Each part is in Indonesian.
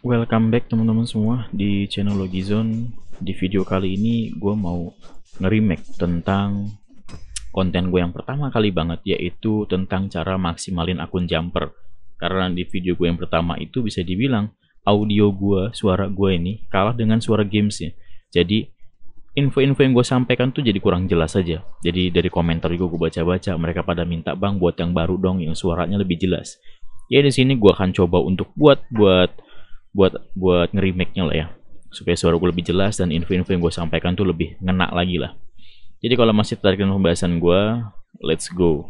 Welcome back teman-teman semua di channel Logizone. Di video kali ini gue mau nge-remake tentang konten gue yang pertama kali banget yaitu tentang cara maksimalin akun jumper. Karena di video gue yang pertama itu bisa dibilang audio gue, suara gue ini kalah dengan suara gamesnya. Jadi info-info yang gue sampaikan tuh jadi kurang jelas aja. Jadi dari komentar gue gue baca-baca mereka pada minta bang buat yang baru dong yang suaranya lebih jelas. Ya di sini gue akan coba untuk buat buat buat buat ngerimake-nya lah ya supaya suara gue lebih jelas dan info-info yang gue sampaikan tuh lebih ngena lagi lah jadi kalau masih tertarik dengan pembahasan gue let's go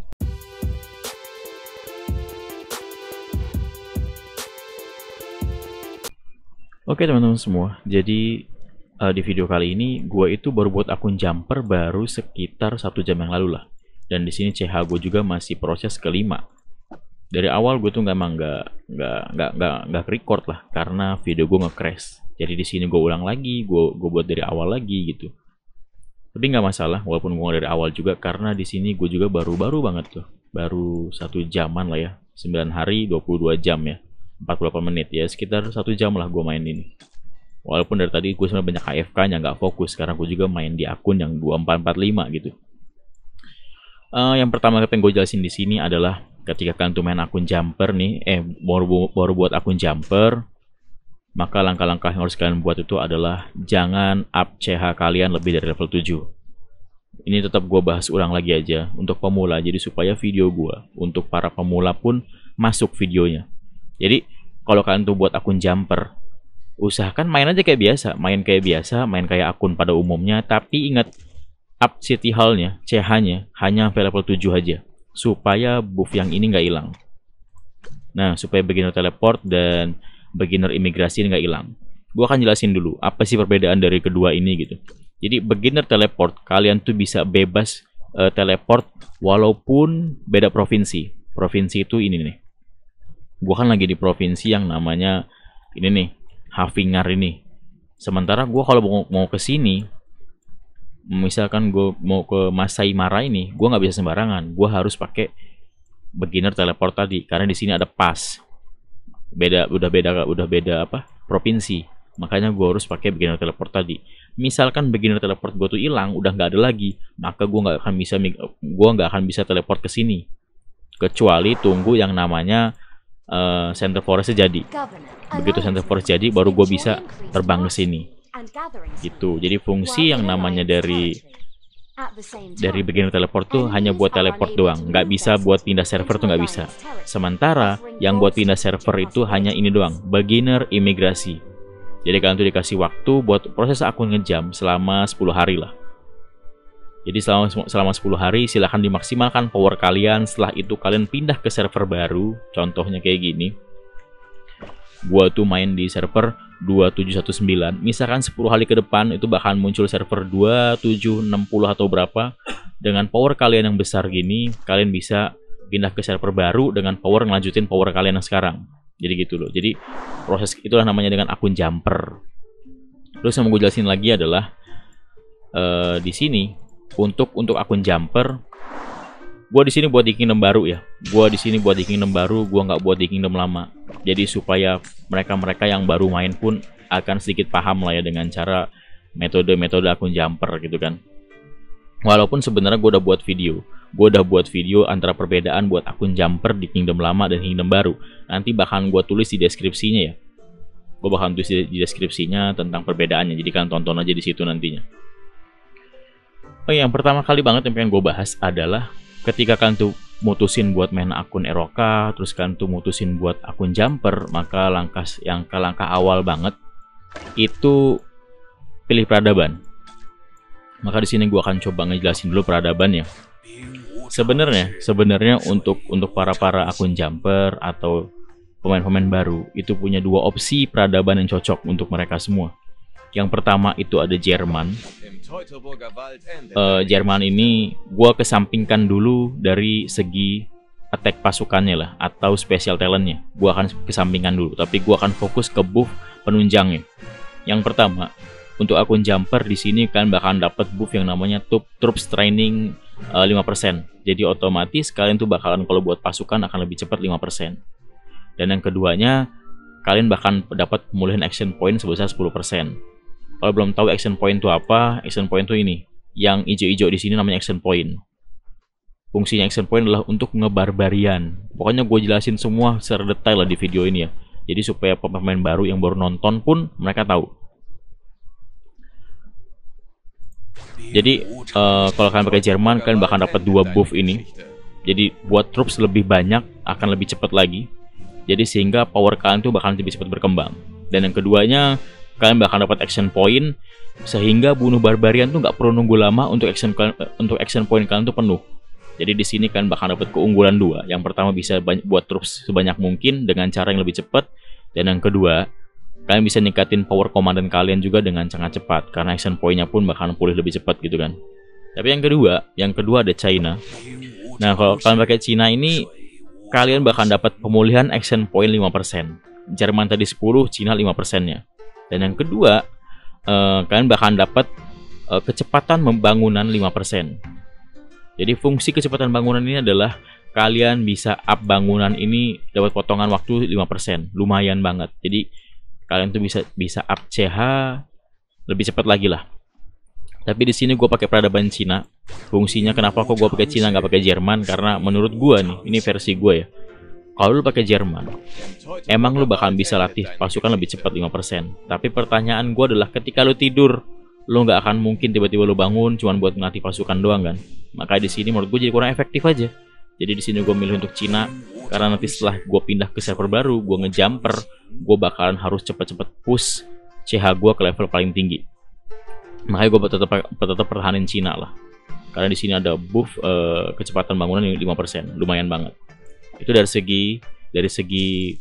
Oke teman-teman semua, jadi uh, di video kali ini gue itu baru buat akun jumper baru sekitar satu jam yang lalu lah. Dan di sini CH gue juga masih proses kelima dari awal gue tuh nggak emang nggak nggak nggak nggak nggak record lah karena video gue nge-crash jadi di sini gue ulang lagi gue gue buat dari awal lagi gitu tapi nggak masalah walaupun gue dari awal juga karena di sini gue juga baru-baru banget tuh baru satu jaman lah ya 9 hari 22 jam ya 48 menit ya sekitar satu jam lah gue main ini walaupun dari tadi gue sebenarnya banyak AFK nya nggak fokus karena gue juga main di akun yang 2445 gitu uh, yang pertama yang gue jelasin di sini adalah ketika kalian tuh main akun jumper nih eh baru baru buat akun jumper maka langkah-langkah yang harus kalian buat itu adalah jangan up CH kalian lebih dari level 7 ini tetap gue bahas ulang lagi aja untuk pemula jadi supaya video gue untuk para pemula pun masuk videonya jadi kalau kalian tuh buat akun jumper usahakan main aja kayak biasa main kayak biasa main kayak akun pada umumnya tapi ingat up city hallnya CH nya hanya sampai level 7 aja supaya buff yang ini nggak hilang. Nah, supaya beginner teleport dan beginner imigrasi nggak hilang. Gue akan jelasin dulu apa sih perbedaan dari kedua ini gitu. Jadi beginner teleport kalian tuh bisa bebas uh, teleport walaupun beda provinsi. Provinsi itu ini nih. Gue kan lagi di provinsi yang namanya ini nih Havingar ini. Sementara gue kalau mau, mau ke sini misalkan gue mau ke Masai Mara ini, gue nggak bisa sembarangan. Gue harus pakai beginner teleport tadi karena di sini ada pas. Beda udah beda udah beda apa? provinsi. Makanya gue harus pakai beginner teleport tadi. Misalkan beginner teleport gue tuh hilang, udah nggak ada lagi, maka gue nggak akan bisa gue nggak akan bisa teleport ke sini. Kecuali tunggu yang namanya uh, Center Forest jadi. Begitu Center Forest jadi, baru gue bisa terbang ke sini. Gitu. Jadi fungsi yang namanya dari dari beginner teleport tuh hanya buat teleport doang, nggak bisa buat pindah server tuh nggak bisa. Sementara yang buat pindah server itu hanya ini doang, beginner imigrasi. Jadi kalian tuh dikasih waktu buat proses akun ngejam selama 10 hari lah. Jadi selama selama 10 hari silahkan dimaksimalkan power kalian. Setelah itu kalian pindah ke server baru. Contohnya kayak gini. Gua tuh main di server 2719 misalkan 10 hari ke depan itu bahkan muncul server 2760 atau berapa dengan power kalian yang besar gini kalian bisa pindah ke server baru dengan power ngelanjutin power kalian yang sekarang jadi gitu loh jadi proses itulah namanya dengan akun jumper terus yang mau gue jelasin lagi adalah uh, di sini untuk untuk akun jumper gue di sini buat di kingdom baru ya gue di sini buat di kingdom baru gue nggak buat di kingdom lama jadi supaya mereka-mereka yang baru main pun akan sedikit paham lah ya dengan cara metode-metode akun jumper gitu kan walaupun sebenarnya gue udah buat video gue udah buat video antara perbedaan buat akun jumper di kingdom lama dan kingdom baru nanti bahkan gue tulis di deskripsinya ya gue bahkan tulis di deskripsinya tentang perbedaannya jadi kan tonton aja di situ nantinya Oh, iya, yang pertama kali banget yang pengen gue bahas adalah ketika tuh mutusin buat main akun Eroka, terus tuh mutusin buat akun Jumper, maka langkah yang ke langkah awal banget itu pilih peradaban. Maka di sini gua akan coba ngejelasin dulu peradaban ya. Sebenarnya, sebenarnya untuk untuk para-para akun Jumper atau pemain-pemain baru itu punya dua opsi peradaban yang cocok untuk mereka semua. Yang pertama itu ada Jerman. Uh, Jerman ini gue kesampingkan dulu dari segi attack pasukannya lah atau special talentnya. Gue akan kesampingkan dulu, tapi gue akan fokus ke buff penunjangnya. Yang pertama, untuk akun jumper di sini kan bahkan dapat buff yang namanya troop troops training uh, eh, 5%. Jadi otomatis kalian tuh bakalan kalau buat pasukan akan lebih cepat 5%. Dan yang keduanya, kalian bahkan dapat pemulihan action point sebesar 10%. Kalau belum tahu action point itu apa, action point itu ini. Yang hijau-hijau di sini namanya action point. Fungsinya action point adalah untuk ngebarbarian. Pokoknya gue jelasin semua secara detail lah di video ini ya. Jadi supaya pemain baru yang baru nonton pun mereka tahu. Jadi uh, kalau kalian pakai Jerman kalian bahkan dapat dua buff ini. Jadi buat troops lebih banyak akan lebih cepat lagi. Jadi sehingga power kalian tuh bakal lebih cepat berkembang. Dan yang keduanya kalian bahkan dapat action point sehingga bunuh barbarian tuh nggak perlu nunggu lama untuk action eh, untuk action point kalian tuh penuh. Jadi di sini kalian bakal dapat keunggulan dua. Yang pertama bisa buat troops sebanyak mungkin dengan cara yang lebih cepat dan yang kedua kalian bisa ningkatin power komandan kalian juga dengan sangat cepat karena action pointnya pun bakal pulih lebih cepat gitu kan. Tapi yang kedua, yang kedua ada China. Nah kalau kalian pakai China ini kalian bakal dapat pemulihan action point 5%. Jerman tadi 10, China 5% nya dan yang kedua, eh, kalian bahkan dapat eh, kecepatan pembangunan 5%. Jadi fungsi kecepatan bangunan ini adalah kalian bisa up bangunan ini dapat potongan waktu 5%. Lumayan banget. Jadi kalian tuh bisa bisa up CH lebih cepat lagi lah. Tapi di sini gue pakai peradaban Cina. Fungsinya kenapa kok gue pakai Cina nggak pakai Jerman? Karena menurut gue nih, ini versi gue ya kalau lu pakai Jerman, emang lu bakal bisa latih pasukan lebih cepat 5%. Tapi pertanyaan gue adalah ketika lu tidur, lu nggak akan mungkin tiba-tiba lu bangun cuman buat ngelatih pasukan doang kan. Maka di sini menurut gue jadi kurang efektif aja. Jadi di sini gue milih untuk Cina karena nanti setelah gue pindah ke server baru, gue ngejumper, gue bakalan harus cepet-cepet push CH gue ke level paling tinggi. Makanya gue tetap tetap pertahanin Cina lah. Karena di sini ada buff uh, kecepatan bangunan 5%, lumayan banget itu dari segi dari segi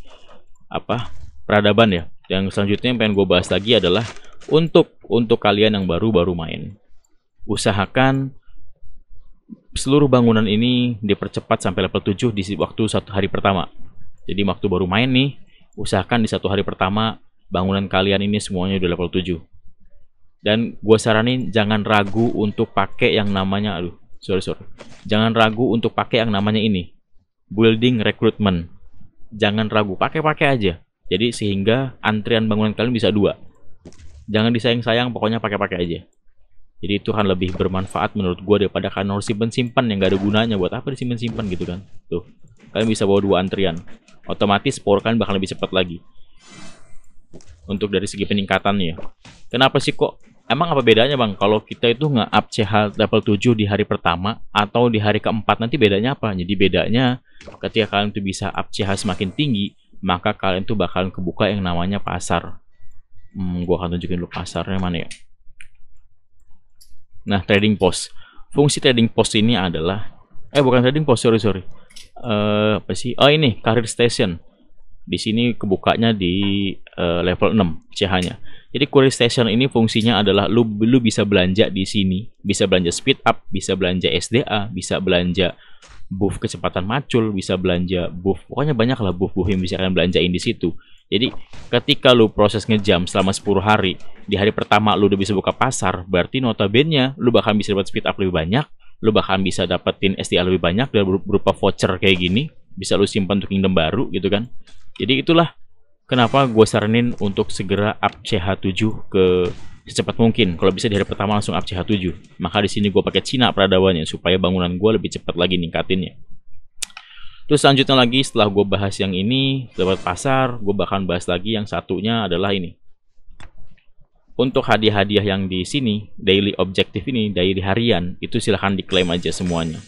apa peradaban ya yang selanjutnya yang pengen gue bahas lagi adalah untuk untuk kalian yang baru-baru main usahakan seluruh bangunan ini dipercepat sampai level 7 di waktu satu hari pertama jadi waktu baru main nih usahakan di satu hari pertama bangunan kalian ini semuanya udah level 7 dan gue saranin jangan ragu untuk pakai yang namanya aduh sorry sorry jangan ragu untuk pakai yang namanya ini building recruitment. Jangan ragu, pakai-pakai aja. Jadi sehingga antrian bangunan kalian bisa dua. Jangan disayang-sayang, pokoknya pakai-pakai aja. Jadi itu kan lebih bermanfaat menurut gue daripada kalian harus simpen-simpen yang gak ada gunanya buat apa disimpen-simpen gitu kan. Tuh, kalian bisa bawa dua antrian. Otomatis power kalian bakal lebih cepat lagi. Untuk dari segi peningkatannya. Kenapa sih kok? Emang apa bedanya bang kalau kita itu nge-up CH level 7 di hari pertama atau di hari keempat nanti bedanya apa? Jadi bedanya ketika kalian tuh bisa up CH semakin tinggi maka kalian tuh bakalan kebuka yang namanya pasar hmm, gua akan tunjukin dulu pasarnya mana ya nah trading post fungsi trading post ini adalah eh bukan trading post sorry sorry uh, apa sih oh ini career station di sini kebukanya di uh, level 6 CH-nya. Jadi query station ini fungsinya adalah lu lu bisa belanja di sini, bisa belanja speed up, bisa belanja SDA, bisa belanja buff kecepatan macul, bisa belanja buff. Pokoknya banyak lah buff-buff yang bisa kalian belanjain di situ. Jadi ketika lu proses ngejam selama 10 hari, di hari pertama lu udah bisa buka pasar, berarti notabene lu bakal bisa dapat speed up lebih banyak, lu bakal bisa dapetin SDA lebih banyak dan berupa voucher kayak gini, bisa lu simpan untuk kingdom baru gitu kan. Jadi itulah kenapa gue saranin untuk segera up CH7 ke secepat mungkin. Kalau bisa di hari pertama langsung up CH7. Maka di sini gue pakai Cina peradawannya supaya bangunan gue lebih cepat lagi ningkatinnya. Terus selanjutnya lagi setelah gue bahas yang ini dapat pasar, gue bahkan bahas lagi yang satunya adalah ini. Untuk hadiah-hadiah yang di sini, daily objective ini, daily harian, itu silahkan diklaim aja semuanya.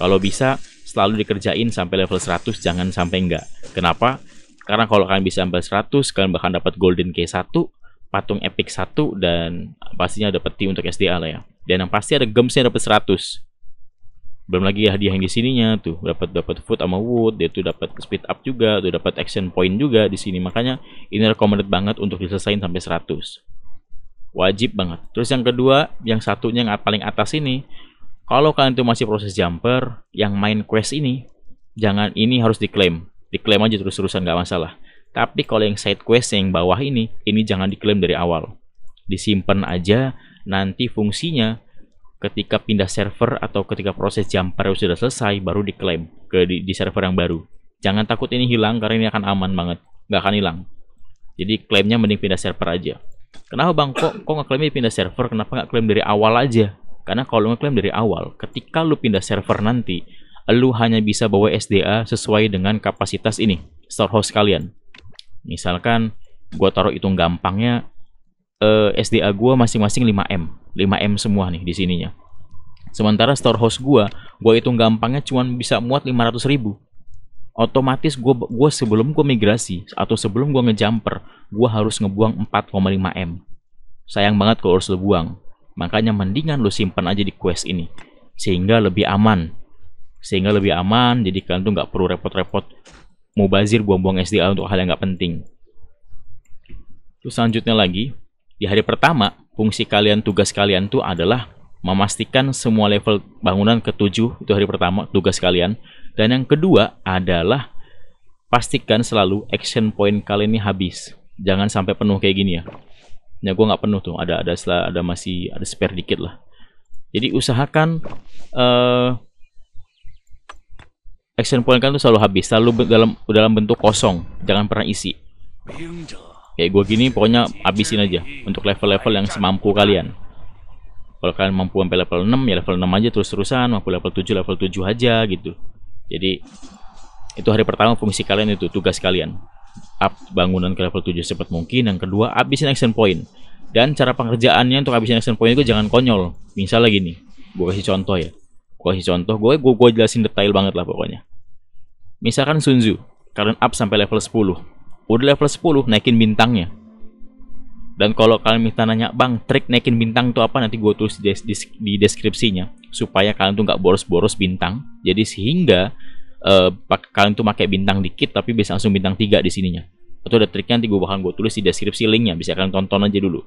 Kalau bisa, selalu dikerjain sampai level 100, jangan sampai enggak. Kenapa? Karena kalau kalian bisa sampai 100, kalian bahkan dapat golden K1, patung epic 1 dan pastinya ada peti untuk SDA lah ya. Dan yang pasti ada gemsnya dapat 100. Belum lagi hadiah yang di sininya tuh, dapat dapat food sama wood, dia tuh dapat speed up juga, tuh dapat action point juga di sini. Makanya ini recommended banget untuk diselesain sampai 100. Wajib banget. Terus yang kedua, yang satunya yang paling atas ini, kalau kalian tuh masih proses jumper, yang main quest ini, jangan ini harus diklaim. Diklaim aja terus-terusan nggak masalah tapi kalau yang side quest yang bawah ini, ini jangan diklaim dari awal. Disimpan aja nanti fungsinya ketika pindah server atau ketika proses jumper sudah selesai baru diklaim ke di, di server yang baru. Jangan takut ini hilang karena ini akan aman banget, nggak akan hilang. Jadi klaimnya mending pindah server aja. Kenapa bang kok kok nggak klaimnya pindah server? Kenapa nggak klaim dari awal aja? Karena kalau klaim dari awal, ketika lu pindah server nanti, lu hanya bisa bawa SDA sesuai dengan kapasitas ini, storehouse kalian. Misalkan gue taruh hitung gampangnya eh, SDA gue masing-masing 5M. 5M semua nih di sininya. Sementara storehouse gue, gue hitung gampangnya cuma bisa muat 500 ribu. Otomatis gue gua sebelum gue migrasi atau sebelum gue ngejumper, gue harus ngebuang 4,5 M. Sayang banget kalau harus lo buang. Makanya mendingan lo simpan aja di quest ini. Sehingga lebih aman. Sehingga lebih aman, jadi kalian tuh nggak perlu repot-repot mubazir buang-buang SDA untuk hal yang nggak penting. Terus selanjutnya lagi, di hari pertama, fungsi kalian, tugas kalian tuh adalah memastikan semua level bangunan ketujuh, itu hari pertama tugas kalian. Dan yang kedua adalah pastikan selalu action point kalian ini habis. Jangan sampai penuh kayak gini ya. Ya gue nggak penuh tuh, ada ada ada masih ada spare dikit lah. Jadi usahakan uh, action point kan tuh selalu habis, selalu dalam dalam bentuk kosong, jangan pernah isi. Kayak gue gini pokoknya habisin aja untuk level-level yang semampu kalian. Kalau kalian mampu sampai level 6 ya level 6 aja terus-terusan, mampu level 7 level 7 aja gitu. Jadi itu hari pertama fungsi kalian itu tugas kalian. Up bangunan ke level 7 secepat mungkin. Yang kedua, habisin action point. Dan cara pengerjaannya untuk habisin action point itu jangan konyol. Misalnya gini, gue kasih contoh ya Gue kasih contoh, gue gue gue jelasin detail banget lah pokoknya. Misalkan Sunzu, kalian up sampai level 10. Udah level 10, naikin bintangnya. Dan kalau kalian minta nanya, bang, trik naikin bintang itu apa? Nanti gue tulis di, di, di deskripsinya. Supaya kalian tuh nggak boros-boros bintang. Jadi sehingga uh, kalian tuh pakai bintang dikit, tapi bisa langsung bintang 3 di sininya. Atau ada triknya nanti gue bakal gue tulis di deskripsi linknya. Bisa kalian tonton aja dulu.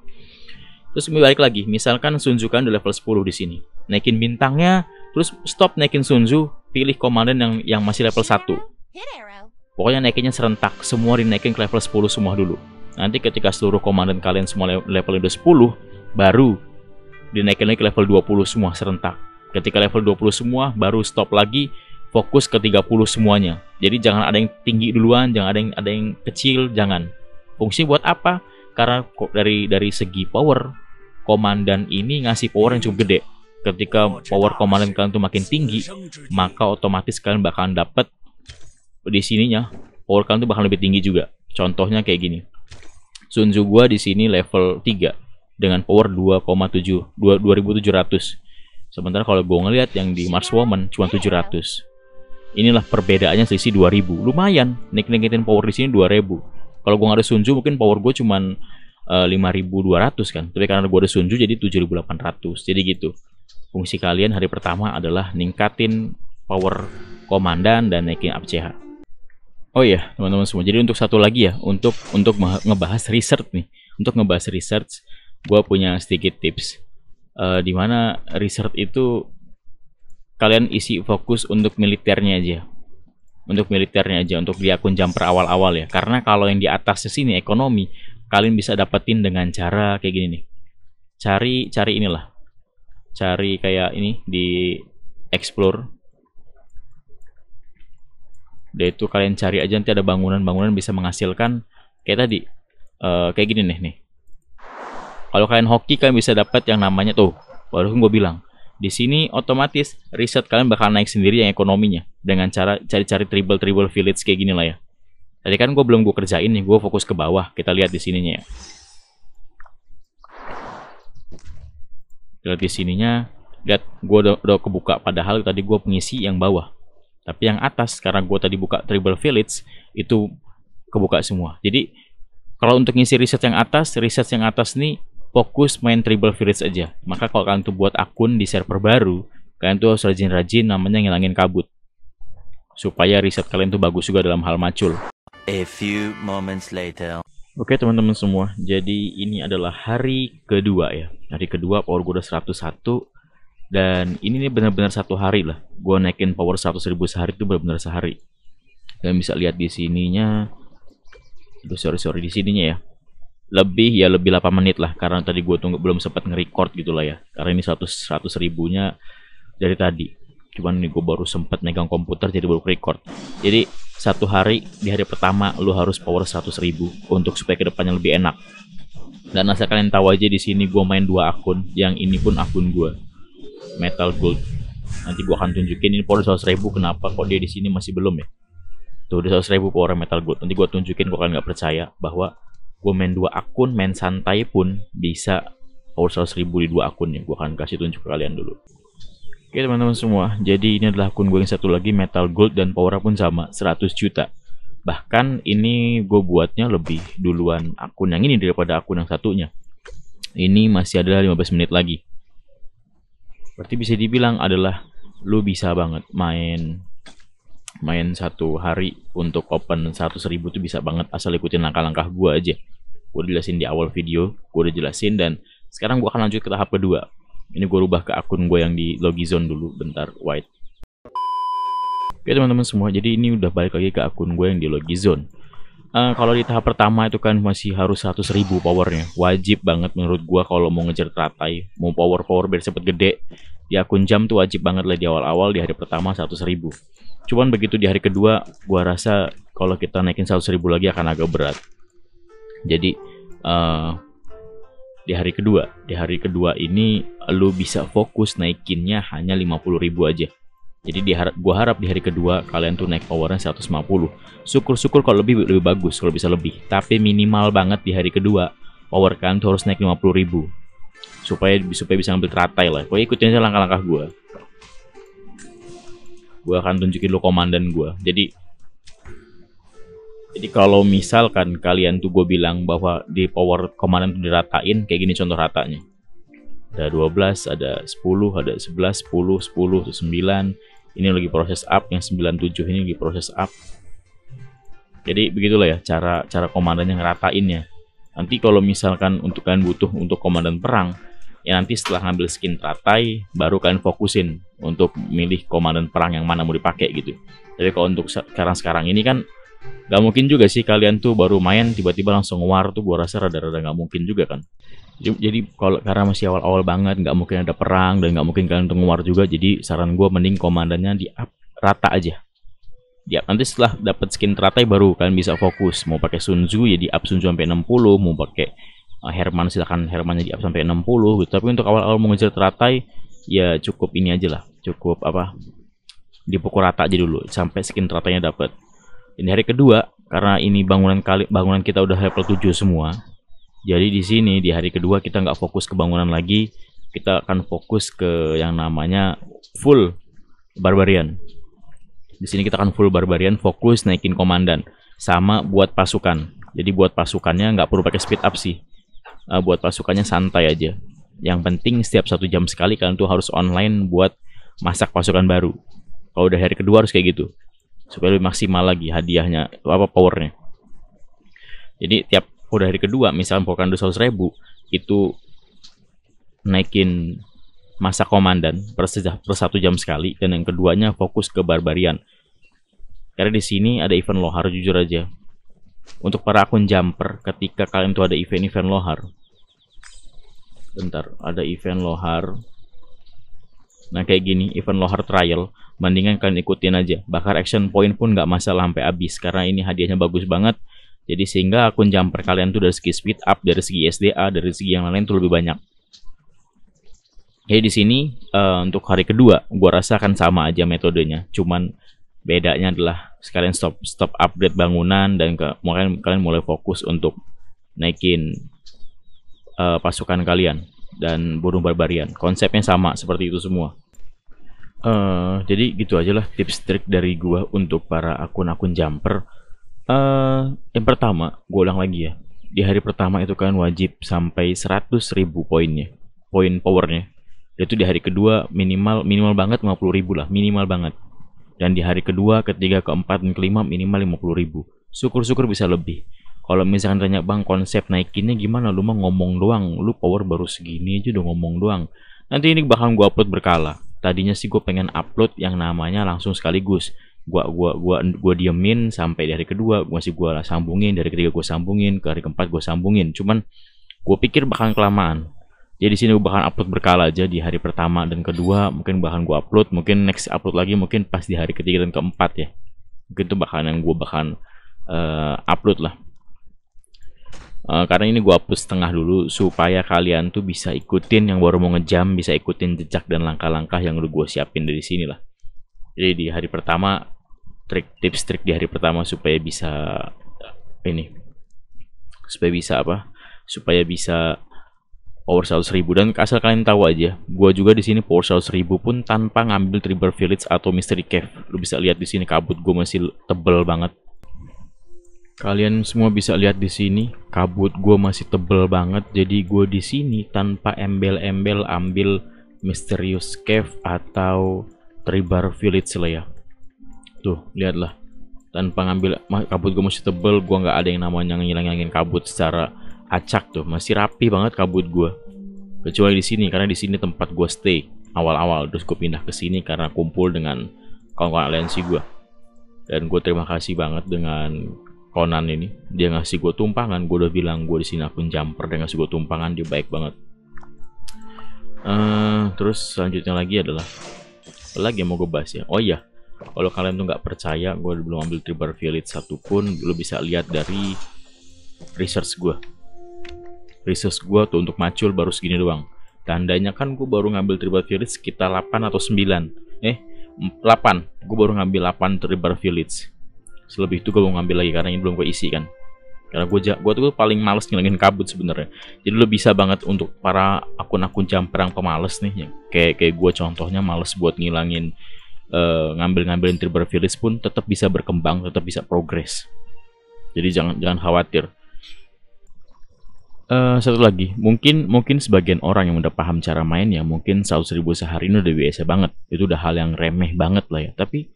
Terus balik lagi, misalkan sunjukan udah level 10 di sini. Naikin bintangnya Terus stop naikin Sunzu, pilih komandan yang yang masih level 1. Pokoknya naikinnya serentak, semua dinaikin ke level 10 semua dulu. Nanti ketika seluruh komandan kalian semua level udah 10, baru dinaikin lagi ke level 20 semua serentak. Ketika level 20 semua, baru stop lagi, fokus ke 30 semuanya. Jadi jangan ada yang tinggi duluan, jangan ada yang ada yang kecil, jangan. Fungsi buat apa? Karena dari dari segi power, komandan ini ngasih power yang cukup gede ketika oh, power command kalian tuh makin tinggi maka otomatis kalian bakalan dapat di sininya power kalian tuh bakal lebih tinggi juga contohnya kayak gini sunju gua di sini level 3 dengan power 2,7 2700 sementara kalau gua ngelihat yang di Mars Woman cuma 700 inilah perbedaannya selisih 2000 lumayan nik-nikitin power di sini 2000 kalau gua ada sunju mungkin power gua cuman 5200 eh, kan tapi karena gue ada Sunju jadi 7800 jadi gitu Fungsi kalian hari pertama adalah ningkatin power komandan dan naikin up Oh iya, teman-teman semua. Jadi untuk satu lagi ya, untuk untuk ngebahas research nih. Untuk ngebahas research, gue punya sedikit tips. Uh, eh, dimana research itu kalian isi fokus untuk militernya aja. Untuk militernya aja, untuk di akun jumper awal-awal ya. Karena kalau yang di atas sini ekonomi, kalian bisa dapetin dengan cara kayak gini nih. Cari cari inilah cari kayak ini di explore dia itu kalian cari aja nanti ada bangunan-bangunan bisa menghasilkan kayak tadi uh, kayak gini nih nih kalau kalian hoki kalian bisa dapat yang namanya tuh baru kan gue bilang di sini otomatis riset kalian bakal naik sendiri yang ekonominya dengan cara cari-cari triple tribal village kayak gini lah ya. Tadi kan gue belum gue kerjain nih, gue fokus ke bawah. Kita lihat di sininya ya. lihat di sininya lihat gue udah, udah kebuka padahal tadi gue pengisi yang bawah tapi yang atas karena gue tadi buka triple village itu kebuka semua jadi kalau untuk ngisi riset yang atas riset yang atas ini fokus main triple village aja maka kalau kalian tuh buat akun di server baru kalian tuh harus rajin-rajin namanya ngilangin kabut supaya riset kalian tuh bagus juga dalam hal macul A few moments later. Oke teman-teman semua, jadi ini adalah hari kedua ya. Hari kedua power gue udah 101 dan ini nih benar-benar satu hari lah. Gue naikin power 100 ribu sehari itu benar-benar sehari. Kalian bisa lihat di sininya. Aduh sorry sorry di sininya ya. Lebih ya lebih 8 menit lah karena tadi gue tunggu belum sempat nge-record gitu lah ya. Karena ini 100 100 ribunya dari tadi. Cuman ini gue baru sempat megang komputer jadi baru record. Jadi satu hari di hari pertama lu harus power 100 ribu untuk supaya kedepannya lebih enak dan asal kalian tahu aja di sini gue main dua akun yang ini pun akun gue metal gold nanti gue akan tunjukin ini power 100 ribu kenapa kok dia di sini masih belum ya tuh udah 100 ribu power metal gold nanti gue tunjukin gue kalian nggak percaya bahwa gue main dua akun main santai pun bisa power 100 ribu di dua akun ya gue akan kasih tunjuk ke kalian dulu Oke teman-teman semua, jadi ini adalah akun gue yang satu lagi Metal Gold dan power pun sama 100 juta. Bahkan ini gue buatnya lebih duluan akun yang ini daripada akun yang satunya. Ini masih ada 15 menit lagi. Berarti bisa dibilang adalah lu bisa banget main main satu hari untuk open 100 ribu tuh bisa banget asal ikutin langkah-langkah gue aja. Gue jelasin di awal video, gue udah jelasin dan sekarang gue akan lanjut ke tahap kedua. Ini gue rubah ke akun gue yang di Logizone dulu, bentar, white. Oke teman-teman semua, jadi ini udah balik lagi ke akun gue yang di Logizone. Uh, kalau di tahap pertama itu kan masih harus 100 ribu powernya Wajib banget menurut gue kalau mau ngejar teratai Mau power-power biar cepet gede Di akun jam tuh wajib banget lah di awal-awal di hari pertama 100 ribu Cuman begitu di hari kedua gue rasa kalau kita naikin 100 ribu lagi akan agak berat Jadi uh, di hari kedua. Di hari kedua ini lu bisa fokus naikinnya hanya 50.000 aja. Jadi diharap, gua harap di hari kedua kalian tuh naik powernya 150. Syukur-syukur kalau lebih lebih bagus, kalau bisa lebih. Tapi minimal banget di hari kedua power kalian tuh harus naik 50.000. Supaya, supaya bisa ngambil teratai lah. Pokoknya ikutin aja langkah-langkah gua. Gua akan tunjukin lu komandan gua. Jadi jadi kalau misalkan kalian tuh gue bilang bahwa di power command tuh diratain, kayak gini contoh ratanya. Ada 12, ada 10, ada 11, 10, 10, 9. Ini lagi proses up, yang 97 ini lagi proses up. Jadi begitulah ya cara cara komandannya ngeratainnya. Nanti kalau misalkan untuk kalian butuh untuk komandan perang, ya nanti setelah ngambil skin teratai baru kalian fokusin untuk milih komandan perang yang mana mau dipakai gitu. Tapi kalau untuk sekarang-sekarang ini kan Gak mungkin juga sih kalian tuh baru main tiba-tiba langsung war tuh gue rasa rada-rada gak mungkin juga kan. Jadi kalau karena masih awal-awal banget gak mungkin ada perang dan gak mungkin kalian tuh war juga jadi saran gue mending komandannya di up rata aja. Ya nanti setelah dapat skin teratai baru kalian bisa fokus mau pakai Sunzu jadi ya up Sunzu sampai 60 mau pakai eh, Herman silahkan Hermannya di up sampai 60 gitu tapi untuk awal-awal mengejar teratai ya cukup ini aja lah cukup apa dipukul rata aja dulu sampai skin teratainya dapat ini hari kedua karena ini bangunan kali bangunan kita udah level 7 semua. Jadi di sini di hari kedua kita nggak fokus ke bangunan lagi, kita akan fokus ke yang namanya full barbarian. Di sini kita akan full barbarian fokus naikin komandan sama buat pasukan. Jadi buat pasukannya nggak perlu pakai speed up sih. Eh, buat pasukannya santai aja. Yang penting setiap satu jam sekali kalian tuh harus online buat masak pasukan baru. Kalau udah hari kedua harus kayak gitu supaya lebih maksimal lagi hadiahnya apa powernya jadi tiap udah oh, hari kedua misalnya pokokan 100 ribu itu naikin masa komandan per, per satu jam sekali dan yang keduanya fokus ke barbarian karena di sini ada event lohar jujur aja untuk para akun jumper ketika kalian tuh ada event-event lohar bentar ada event lohar nah kayak gini event lohar trial mendingan kalian ikutin aja bakar action point pun nggak masalah sampai habis karena ini hadiahnya bagus banget jadi sehingga akun jumper kalian tuh dari segi speed up dari segi SDA dari segi yang lain tuh lebih banyak jadi di sini uh, untuk hari kedua gua rasa akan sama aja metodenya cuman bedanya adalah sekalian stop stop upgrade bangunan dan ke, kalian kalian mulai fokus untuk naikin uh, pasukan kalian dan burung barbarian. Konsepnya sama seperti itu semua. Uh, jadi gitu aja lah tips trik dari gua untuk para akun-akun jumper. Uh, yang pertama, gua ulang lagi ya. Di hari pertama itu kan wajib sampai 100 ribu poinnya, poin powernya. Itu di hari kedua minimal minimal banget 50 ribu lah, minimal banget. Dan di hari kedua, ketiga, keempat, dan kelima minimal 50 ribu. Syukur-syukur bisa lebih. Kalau misalkan tanya bang konsep naikinnya gimana, lu mah ngomong doang, lu power baru segini aja udah ngomong doang. Nanti ini bakal gua upload berkala tadinya sih gue pengen upload yang namanya langsung sekaligus gua gua gua gua diemin sampai dari kedua gua masih gua sambungin dari ketiga gua sambungin ke hari keempat gua sambungin cuman gua pikir bakalan kelamaan jadi sini gua bakalan upload berkala aja di hari pertama dan kedua mungkin bahan gua upload mungkin next upload lagi mungkin pas di hari ketiga dan keempat ya mungkin itu bakalan yang gua bakalan uh, upload lah Eh, karena ini gue hapus setengah dulu supaya kalian tuh bisa ikutin yang baru mau ngejam bisa ikutin jejak dan langkah-langkah yang udah gue siapin dari sini lah jadi di hari pertama trik tips trik di hari pertama supaya bisa eh, ini supaya bisa apa supaya bisa power ribu dan asal kalian tahu aja gue juga di sini power ribu pun tanpa ngambil tribal village atau mystery cave lu bisa lihat di sini kabut gue masih tebel banget Kalian semua bisa lihat di sini, kabut gue masih tebel banget. Jadi gue di sini tanpa embel-embel ambil Mysterious Cave atau Tribar Village lah ya. Tuh, lihatlah. Tanpa ngambil kabut gue masih tebel, gue nggak ada yang namanya ngilang ngilangin kabut secara acak tuh. Masih rapi banget kabut gue. Kecuali di sini, karena di sini tempat gue stay awal-awal. Terus gue pindah ke sini karena kumpul dengan kawan-kawan aliansi gue. Dan gue terima kasih banget dengan Conan ini dia ngasih gue tumpangan gue udah bilang gue di sini akun jumper dia ngasih gue tumpangan dia baik banget uh, terus selanjutnya lagi adalah lagi yang mau gue bahas ya oh iya kalau kalian tuh nggak percaya gue belum ambil triber village satupun, lo bisa lihat dari research gue research gue tuh untuk macul baru segini doang tandanya kan gue baru ngambil triber village sekitar 8 atau 9 eh 8 gue baru ngambil 8 triber village selebih itu gue mau ngambil lagi karena ini belum gue isi kan karena gue gue tuh paling males ngilangin kabut sebenarnya jadi lo bisa banget untuk para akun-akun jam perang pemalas nih ya. kayak kayak gue contohnya males buat ngilangin uh, ngambil-ngambilin tribal village pun tetap bisa berkembang tetap bisa progres jadi jangan jangan khawatir Uh, satu lagi, mungkin mungkin sebagian orang yang udah paham cara main ya mungkin 100 ribu sehari ini udah biasa banget. Itu udah hal yang remeh banget lah ya. Tapi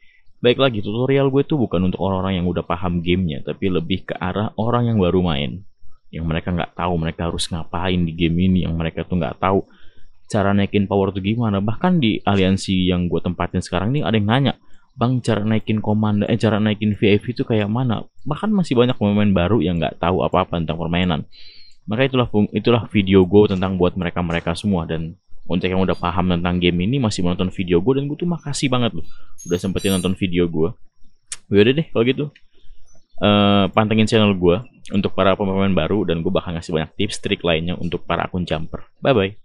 Baik lagi, tutorial gue tuh bukan untuk orang-orang yang udah paham gamenya, tapi lebih ke arah orang yang baru main. Yang mereka nggak tahu mereka harus ngapain di game ini, yang mereka tuh nggak tahu cara naikin power tuh gimana. Bahkan di aliansi yang gue tempatin sekarang ini ada yang nanya, Bang cara naikin komando, eh cara naikin VIP itu kayak mana? Bahkan masih banyak pemain baru yang nggak tahu apa-apa tentang permainan. Maka itulah itulah video gue tentang buat mereka-mereka semua dan untuk yang udah paham tentang game ini masih menonton video gue dan gue tuh makasih banget loh udah sempetin nonton video gue ya udah deh kalau gitu uh, pantengin channel gue untuk para pemain baru dan gue bakal ngasih banyak tips trik lainnya untuk para akun jumper bye bye